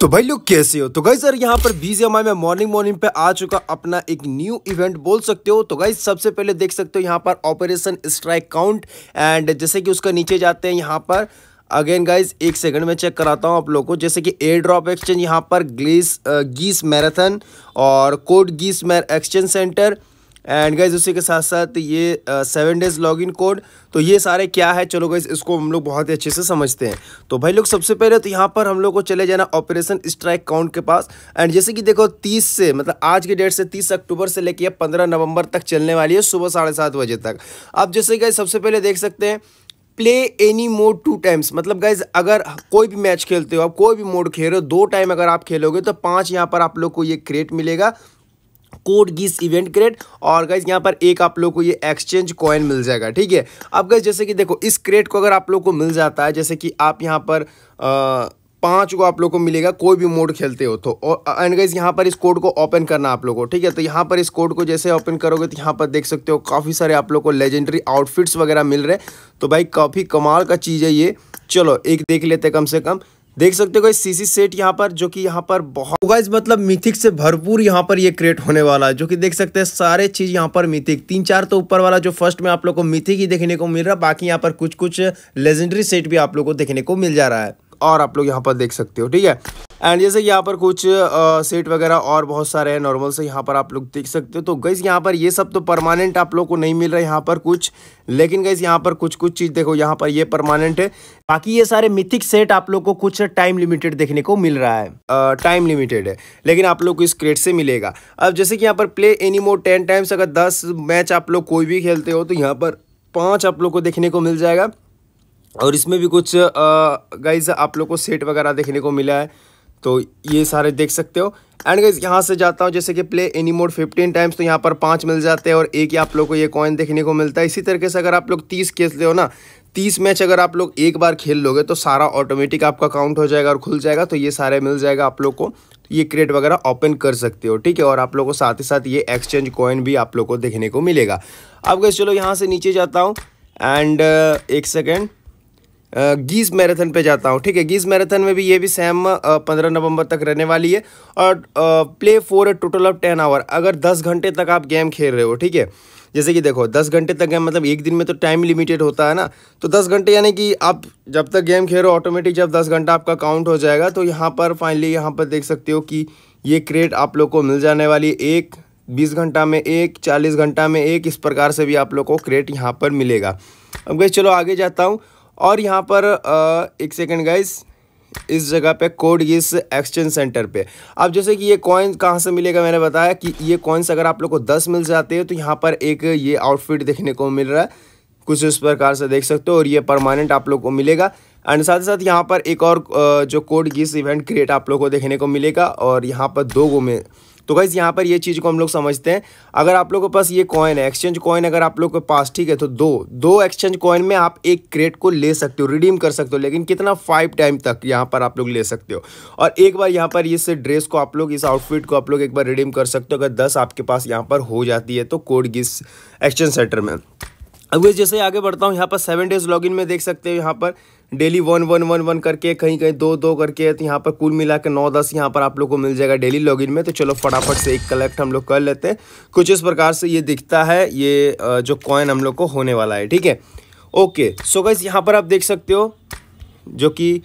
तो भाई लोग कैसे हो तो गाई सर यहाँ पर बीजी में मॉर्निंग मॉर्निंग पे आ चुका अपना एक न्यू इवेंट बोल सकते हो तो गाइज सबसे पहले देख सकते हो यहाँ पर ऑपरेशन स्ट्राइक काउंट एंड जैसे कि उसका नीचे जाते हैं यहाँ पर अगेन गाइज एक सेकंड में चेक कराता हूँ आप लोगों को जैसे कि एयर ड्रॉप एक्सचेंज यहाँ पर ग्लीस गीस मैराथन और कोड गीस मैर एक्सचेंज सेंटर एंड गाइज उसी के साथ साथ ये सेवन डेज लॉगिन कोड तो ये सारे क्या है चलो गाइज इसको हम लोग बहुत ही अच्छे से समझते हैं तो भाई लोग सबसे पहले तो यहाँ पर हम लोग को चले जाना ऑपरेशन स्ट्राइक काउंट के पास एंड जैसे कि देखो तीस से मतलब आज की डेट से तीस अक्टूबर से लेके पंद्रह नवंबर तक चलने वाली है सुबह साढ़े सात बजे तक आप जैसे गाइज सबसे पहले देख सकते हैं play any mode two times मतलब गाइज अगर कोई भी मैच खेलते हो आप कोई भी मोड खेल रहे हो दो टाइम अगर आप खेलोगे तो पांच यहाँ पर आप लोग को ये क्रिएट मिलेगा कोड गिस इवेंट क्रेट और गाइज यहाँ पर एक आप लोग को ये एक्सचेंज कॉइन मिल जाएगा ठीक है अब गाइज जैसे कि देखो इस क्रेट को अगर आप लोग को मिल जाता है जैसे कि आप यहाँ पर आ, पाँच को आप लोग को मिलेगा कोई भी मोड खेलते हो तो और एंड गाइज यहाँ पर इस कोड को ओपन करना आप लोग को ठीक है तो यहाँ पर इस कोड को जैसे ओपन करोगे तो यहाँ पर देख सकते हो काफ़ी सारे आप लोग को लेजेंडरी आउटफिट्स वगैरह मिल रहे तो भाई काफ़ी कमाल का चीज़ है ये चलो एक देख लेते कम से कम देख सकते हो सीसी सेट यहाँ पर जो कि यहाँ पर बहुत इस तो मतलब मिथिक से भरपूर यहाँ पर ये क्रिएट होने वाला है जो कि देख सकते हैं सारे चीज यहाँ पर मिथिक तीन चार तो ऊपर वाला जो फर्स्ट में आप लोग को मिथिक ही देखने को मिल रहा है बाकी यहाँ पर कुछ कुछ लेजेंडरी सेट भी आप लोग को देखने को मिल जा रहा है और आप लोग यहाँ पर देख सकते हो ठीक है एंड जैसे यहाँ पर कुछ सेट वगैरह और बहुत सारे हैं नॉर्मल से यहाँ पर आप लोग देख सकते हो तो गैस यहाँ पर ये सब तो परमानेंट आप लोग को नहीं मिल रहा है यहाँ पर कुछ लेकिन गैस यहाँ पर कुछ कुछ चीज़ देखो यहाँ पर ये परमानेंट है बाकी ये सारे मिथिक सेट आप लोग को कुछ टाइम लिमिटेड देखने को मिल रहा है टाइम लिमिटेड है लेकिन आप लोग को इस क्रेट से मिलेगा अब जैसे कि यहाँ पर play any mode ten times अगर दस मैच आप लोग कोई भी खेलते हो तो यहाँ पर पाँच आप लोग को देखने को मिल जाएगा और इसमें भी कुछ गाइज आप लोग को सेट वगैरह देखने को मिला है तो ये सारे देख सकते हो एंड गाइज यहाँ से जाता हूँ जैसे कि play any mode fifteen times तो यहाँ पर पाँच मिल जाते हैं और एक ही आप लोग को ये कॉइन देखने को मिलता है इसी तरीके से अगर आप लोग तीस खेलते हो ना तीस मैच अगर आप लोग एक बार खेल लोगे तो सारा ऑटोमेटिक आपका काउंट हो जाएगा और खुल जाएगा तो ये सारे मिल जाएगा आप लोग को ये क्रेट वगैरह ओपन कर सकते हो ठीक है और आप लोग को साथ ही साथ ये एक्सचेंज कॉइन भी आप लोग को देखने को मिलेगा अब गए चलो यहाँ से नीचे जाता हूँ एंड एक सेकेंड गीज़ मैराथन पे जाता हूँ ठीक है गीज़ मैराथन में भी ये भी सेम पंद्रह नवंबर तक रहने वाली है और play for a total of ten hour अगर दस घंटे तक आप गेम खेल रहे हो ठीक है जैसे कि देखो दस घंटे तक गेम मतलब एक दिन में तो टाइम लिमिटेड होता है ना तो दस घंटे यानी कि आप जब तक गेम खेल रहे हो ऑटोमेटिक जब दस घंटा आपका काउंट हो जाएगा तो यहाँ पर फाइनली यहाँ पर देख सकते हो कि ये क्रेट आप लोग को मिल जाने वाली एक बीस घंटा में एक चालीस घंटा में एक इस प्रकार से भी आप लोग को क्रेट यहाँ पर मिलेगा अब गई चलो आगे जाता हूँ और यहाँ पर एक सेकेंड गाइस इस जगह पे कोड इस एक्सचेंज सेंटर पे अब जैसे कि ये कॉइन कहाँ से मिलेगा मैंने बताया कि ये कॉइन्स अगर आप लोग को दस मिल जाते हैं तो यहाँ पर एक ये आउटफिट देखने को मिल रहा है कुछ इस प्रकार से देख सकते हो और ये परमानेंट आप लोग को मिलेगा एंड साथ ही साथ यहाँ पर एक और जो कोड इस इवेंट क्रिएट आप लोग को देखने को मिलेगा और यहाँ पर दो गो में तो गाइज़ यहाँ पर ये चीज़ को हम लोग समझते हैं अगर आप लोग के पास ये कॉइन है एक्सचेंज कॉइन अगर आप लोग के पास ठीक है तो दो दो एक्सचेंज कॉइन में आप एक क्रेट को ले सकते हो रिडीम कर सकते हो लेकिन कितना फाइव टाइम तक यहाँ पर आप लोग ले सकते हो और एक बार यहाँ पर इस ड्रेस को आप लोग इस आउटफिट को आप लोग एक बार रिडीम कर सकते हो अगर दस आपके पास यहाँ पर हो जाती है तो कोड गिस एक्सचेंज सेंटर में अब जैसे आगे बढ़ता हूँ यहाँ पर सेवन डेज लॉग में देख सकते हो यहाँ पर daily one one one one करके कहीं कहीं दो दो करके तो यहाँ पर कुल मिला के नौ दस यहाँ पर आप लोग को मिल जाएगा डेली लॉगिन में तो चलो फटाफट से एक कलेक्ट हम लोग कर लेते हैं कुछ इस प्रकार से ये दिखता है ये जो कॉइन हम लोग को होने वाला है ठीक है ओके सो गाइज यहाँ पर आप देख सकते हो जो कि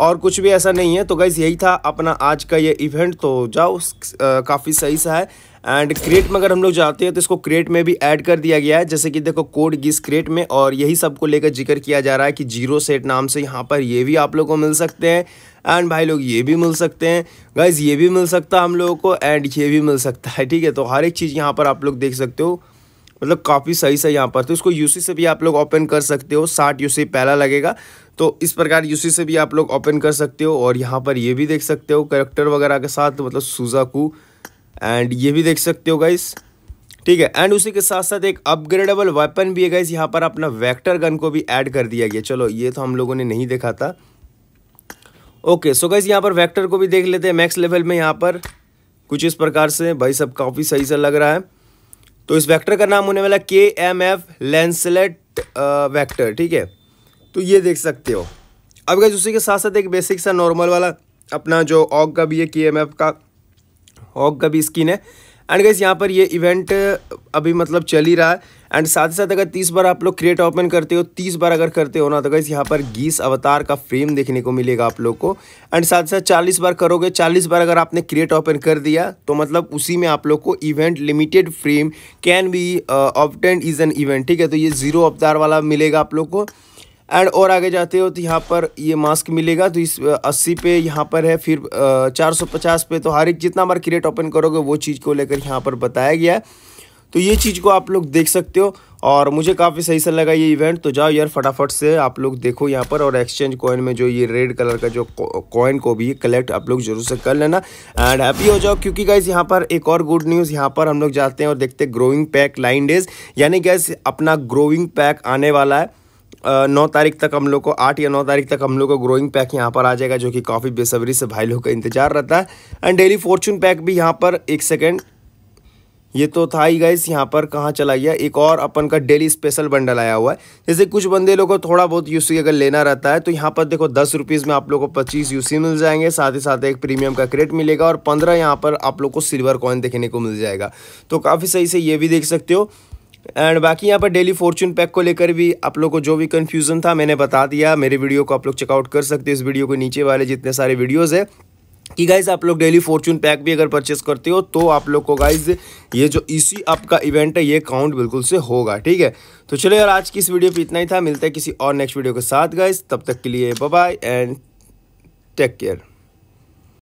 और कुछ भी ऐसा नहीं है तो गाइज़ यही था अपना आज का ये इवेंट तो जाओ काफ़ी सही सा है एंड क्रेट में अगर हम लोग जाते हैं तो इसको क्रेट में भी ऐड कर दिया गया है जैसे कि देखो कोड गिस क्रिएट में और यही सबको लेकर जिक्र किया जा रहा है कि जीरो सेट नाम से यहाँ पर ये भी आप लोग को मिल सकते हैं एंड भाई लोग ये भी मिल सकते हैं गाइज ये भी मिल सकता है हम लोगों को एंड ये भी मिल सकता है ठीक है तो हर एक चीज़ यहाँ पर आप लोग देख सकते हो मतलब काफ़ी सही से यहाँ पर तो इसको यूसी से भी आप लोग ओपन कर सकते हो साठ यूसी पहला लगेगा तो इस प्रकार यूसी से भी आप लोग ओपन कर सकते हो और यहाँ पर ये भी देख सकते हो करेक्टर वगैरह के साथ मतलब सूजा को एंड ये भी देख सकते हो गाइस ठीक है एंड उसी के साथ साथ एक अपग्रेडेबल वेपन भी है गाइस यहाँ पर अपना वेक्टर गन को भी ऐड कर दिया गया चलो ये तो हम लोगों ने नहीं देखा था ओके सो गाइस यहाँ पर वेक्टर को भी देख लेते हैं मैक्स लेवल में यहाँ पर कुछ इस प्रकार से भाई सब काफ़ी सही से लग रहा है तो इस वेक्टर का नाम होने वाला के एम एफ लेंसलेट वैक्टर ठीक है तो ये देख सकते हो अब गैस उसी के साथ साथ एक बेसिक सा नॉर्मल वाला अपना जो ऑग का भी है के एम एफ का हॉक का भी स्किन है एंड गाइस यहाँ पर ये इवेंट अभी मतलब चल ही रहा है एंड साथ ही साथ अगर तीस बार आप लोग क्रिएट ओपन करते हो तीस बार अगर करते हो ना तो गाइस यहाँ पर गीस अवतार का फ्रेम देखने को मिलेगा आप लोग को एंड साथ ही साथ चालीस बार करोगे चालीस बार अगर आपने क्रिएट ओपन कर दिया तो मतलब उसी में आप लोग को event limited frame can be obtained is an event ठीक है तो ये जीरो अवतार वाला मिलेगा आप लोग को एंड और आगे जाते हो तो यहाँ पर ये मास्क मिलेगा तो इस अस्सी पे यहाँ पर है फिर चार सौ पचास पे तो हर एक जितना बार क्रिएट ओपन करोगे वो चीज़ को लेकर यहाँ पर बताया गया है तो ये चीज़ को आप लोग देख सकते हो और मुझे काफ़ी सही सा लगा ये इवेंट तो जाओ यार फटाफट से आप लोग देखो यहाँ पर और एक्सचेंज कॉइन में जो ये रेड कलर का जो कॉइन को भी कलेक्ट आप लोग जरूर से कर लेना एंड हैप्पी हो जाओ क्योंकि गैस यहाँ पर एक और गुड न्यूज़ यहाँ पर हम लोग जाते हैं और देखते हैं ग्रोइंग पैक लाइन डेज यानी गैस अपना ग्रोइंग पैक आने वाला है नौ तारीख तक हम लोग को आठ या नौ तारीख तक हम लोग को ग्रोइंग पैक यहाँ पर आ जाएगा जो कि काफ़ी बेसब्री से भाई लोग का इंतजार रहता है एंड डेली फॉर्चून पैक भी यहाँ पर एक सेकेंड ये तो था ही गाइस यहाँ पर कहाँ चला गया एक और अपन का डेली स्पेशल बंडल आया हुआ है जैसे कुछ बंदे लोगों को थोड़ा बहुत यूसी अगर लेना रहता है तो यहाँ पर देखो दस रुपीज़ में आप लोग को पच्चीस यूसी मिल जाएंगे साथ ही साथ एक प्रीमियम का क्रेट मिलेगा और पंद्रह यहाँ पर आप लोग को सिल्वर कॉइन देखने को मिल जाएगा तो काफ़ी सही से ये भी देख सकते हो एंड बाकी यहाँ पर डेली फॉर्चून पैक को लेकर भी आप लोग को जो भी कन्फ्यूज़न था मैंने बता दिया मेरे वीडियो को आप लोग चेकआउट कर सकते हो इस वीडियो के नीचे वाले जितने सारे वीडियोज़ है कि गाइज आप लोग डेली फॉर्चून पैक भी अगर परचेस करते हो तो आप लोग को गाइज ये जो इसी आपका इवेंट है ये काउंट बिल्कुल से होगा ठीक है तो चलो यार आज की इस वीडियो पे इतना ही था मिलता है किसी और नेक्स्ट वीडियो के साथ गाइज तब तक के लिए बाय एंड टेक केयर